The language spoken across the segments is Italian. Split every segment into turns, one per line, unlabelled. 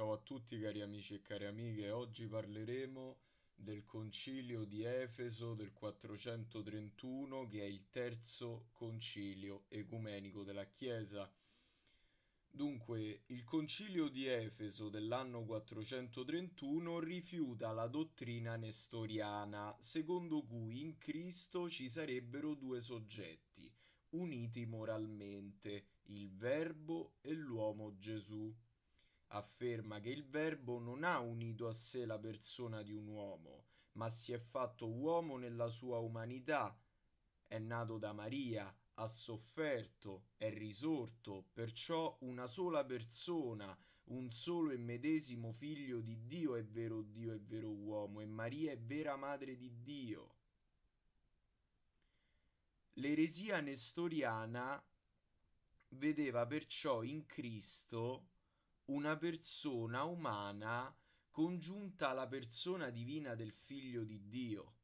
Ciao a tutti cari amici e cari amiche, oggi parleremo del concilio di Efeso del 431 che è il terzo concilio ecumenico della Chiesa. Dunque, il concilio di Efeso dell'anno 431 rifiuta la dottrina nestoriana, secondo cui in Cristo ci sarebbero due soggetti, uniti moralmente, il Verbo e l'uomo Gesù afferma che il Verbo non ha unito a sé la persona di un uomo, ma si è fatto uomo nella sua umanità, è nato da Maria, ha sofferto, è risorto, perciò una sola persona, un solo e medesimo figlio di Dio è vero Dio e vero uomo, e Maria è vera madre di Dio. L'eresia nestoriana vedeva perciò in Cristo una persona umana congiunta alla persona divina del Figlio di Dio.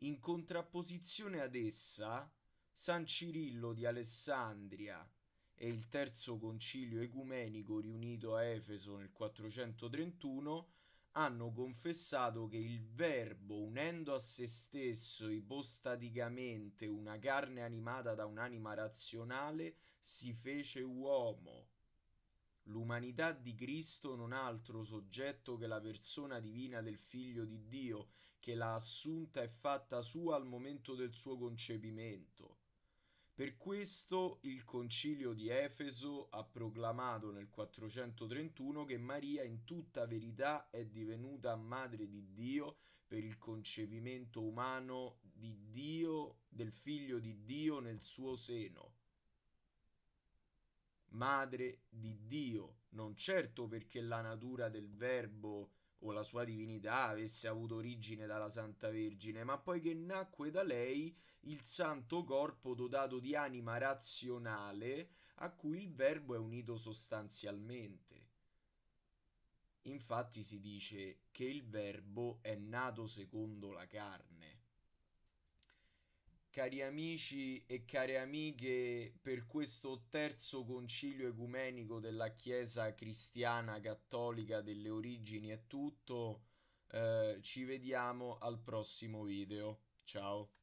In contrapposizione ad essa, San Cirillo di Alessandria e il terzo concilio ecumenico riunito a Efeso nel 431 hanno confessato che il Verbo, unendo a se stesso ipostaticamente una carne animata da un'anima razionale, si fece uomo L'umanità di Cristo non ha altro soggetto che la persona divina del Figlio di Dio, che l'ha assunta e fatta sua al momento del suo concepimento. Per questo il concilio di Efeso ha proclamato nel 431 che Maria in tutta verità è divenuta madre di Dio per il concepimento umano di Dio, del figlio di Dio nel suo seno madre di Dio, non certo perché la natura del verbo o la sua divinità avesse avuto origine dalla Santa Vergine, ma poiché nacque da lei il santo corpo dotato di anima razionale a cui il verbo è unito sostanzialmente. Infatti si dice che il verbo è nato secondo la carne cari amici e care amiche, per questo terzo concilio ecumenico della Chiesa cristiana cattolica delle origini è tutto. Eh, ci vediamo al prossimo video. Ciao.